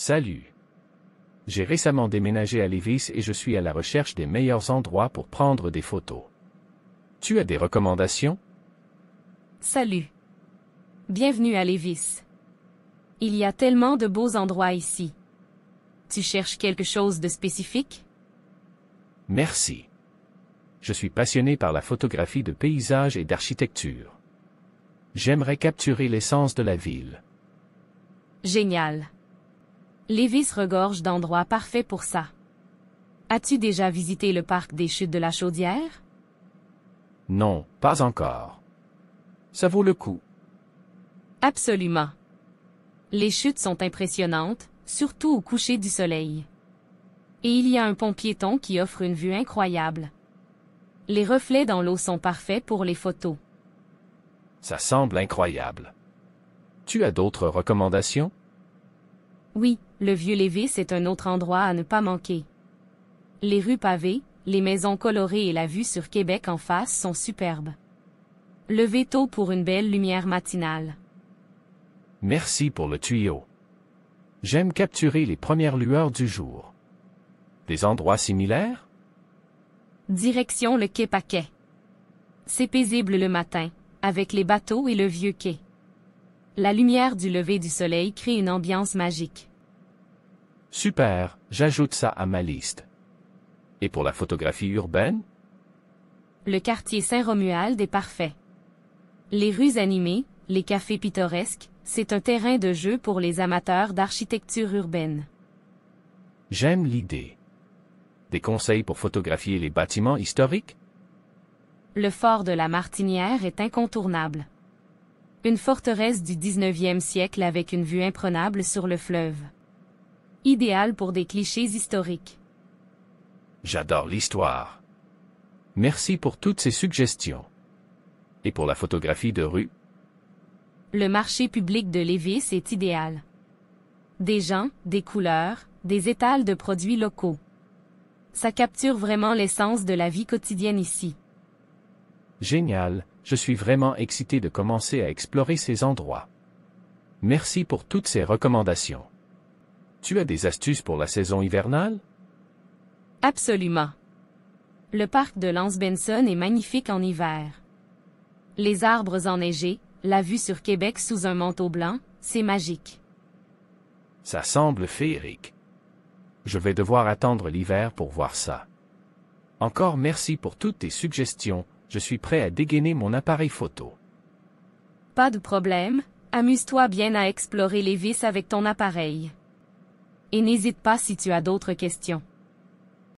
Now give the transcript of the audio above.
Salut. J'ai récemment déménagé à Lévis et je suis à la recherche des meilleurs endroits pour prendre des photos. Tu as des recommandations Salut. Bienvenue à Lévis. Il y a tellement de beaux endroits ici. Tu cherches quelque chose de spécifique Merci. Je suis passionné par la photographie de paysages et d'architecture. J'aimerais capturer l'essence de la ville. Génial. Lévis regorge d'endroits parfaits pour ça. As-tu déjà visité le parc des chutes de la Chaudière? Non, pas encore. Ça vaut le coup. Absolument. Les chutes sont impressionnantes, surtout au coucher du soleil. Et il y a un pont piéton qui offre une vue incroyable. Les reflets dans l'eau sont parfaits pour les photos. Ça semble incroyable. Tu as d'autres recommandations? Oui, le vieux Lévis est un autre endroit à ne pas manquer. Les rues pavées, les maisons colorées et la vue sur Québec en face sont superbes. Levez tôt pour une belle lumière matinale. Merci pour le tuyau. J'aime capturer les premières lueurs du jour. Des endroits similaires? Direction le quai Paquet. C'est paisible le matin, avec les bateaux et le vieux quai. La lumière du lever du soleil crée une ambiance magique. Super, j'ajoute ça à ma liste. Et pour la photographie urbaine Le quartier Saint-Romuald est parfait. Les rues animées, les cafés pittoresques, c'est un terrain de jeu pour les amateurs d'architecture urbaine. J'aime l'idée. Des conseils pour photographier les bâtiments historiques Le fort de la Martinière est incontournable. Une forteresse du 19e siècle avec une vue imprenable sur le fleuve. Idéal pour des clichés historiques. J'adore l'histoire. Merci pour toutes ces suggestions. Et pour la photographie de rue? Le marché public de Lévis est idéal. Des gens, des couleurs, des étals de produits locaux. Ça capture vraiment l'essence de la vie quotidienne ici. Génial, je suis vraiment excité de commencer à explorer ces endroits. Merci pour toutes ces recommandations. Tu as des astuces pour la saison hivernale? Absolument. Le parc de Lance Benson est magnifique en hiver. Les arbres enneigés, la vue sur Québec sous un manteau blanc, c'est magique. Ça semble féerique. Je vais devoir attendre l'hiver pour voir ça. Encore merci pour toutes tes suggestions, je suis prêt à dégainer mon appareil photo. Pas de problème, amuse-toi bien à explorer les vis avec ton appareil et n'hésite pas si tu as d'autres questions.